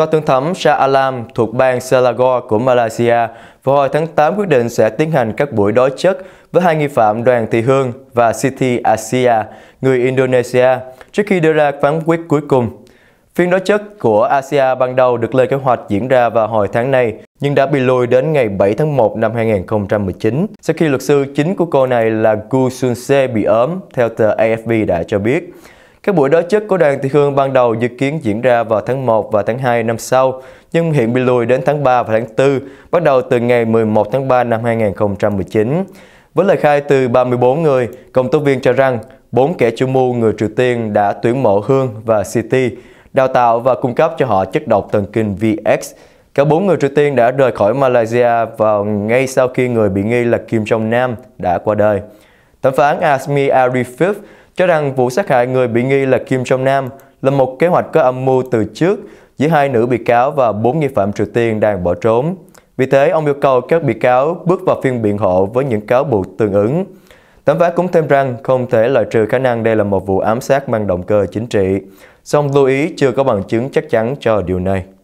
Tòa Thượng thẩm Shah Alam thuộc bang Selangor của Malaysia vào hồi tháng 8 quyết định sẽ tiến hành các buổi đối chất với hai nghi phạm Đoàn Thị Hương và Siti Asia, người Indonesia, trước khi đưa ra phán quyết cuối cùng. Phiên đối chất của Asia ban đầu được lên kế hoạch diễn ra vào hồi tháng này, nhưng đã bị lùi đến ngày 7 tháng 1 năm 2019, sau khi luật sư chính của cô này là Gu Sun Se bị ốm, theo tờ AFP đã cho biết. Các buổi đối chất của đoàn thị Hương ban đầu dự kiến diễn ra vào tháng 1 và tháng 2 năm sau, nhưng hiện bị lùi đến tháng 3 và tháng 4, bắt đầu từ ngày 11 tháng 3 năm 2019. Với lời khai từ 34 người, công tố viên cho rằng bốn kẻ chủ mưu người Triều Tiên đã tuyển mộ Hương và City, đào tạo và cung cấp cho họ chất độc thần kinh VX. Cả bốn người Triều Tiên đã rời khỏi Malaysia vào ngay sau khi người bị nghi là Kim Jong Nam đã qua đời. Thẩm phán Asmi Arifif cho rằng vụ sát hại người bị nghi là Kim Jong Nam là một kế hoạch có âm mưu từ trước giữa hai nữ bị cáo và bốn nghi phạm Triều Tiên đang bỏ trốn. Vì thế, ông yêu cầu các bị cáo bước vào phiên biện hộ với những cáo buộc tương ứng. Tấm vá cũng thêm rằng không thể loại trừ khả năng đây là một vụ ám sát mang động cơ chính trị, song lưu ý chưa có bằng chứng chắc chắn cho điều này.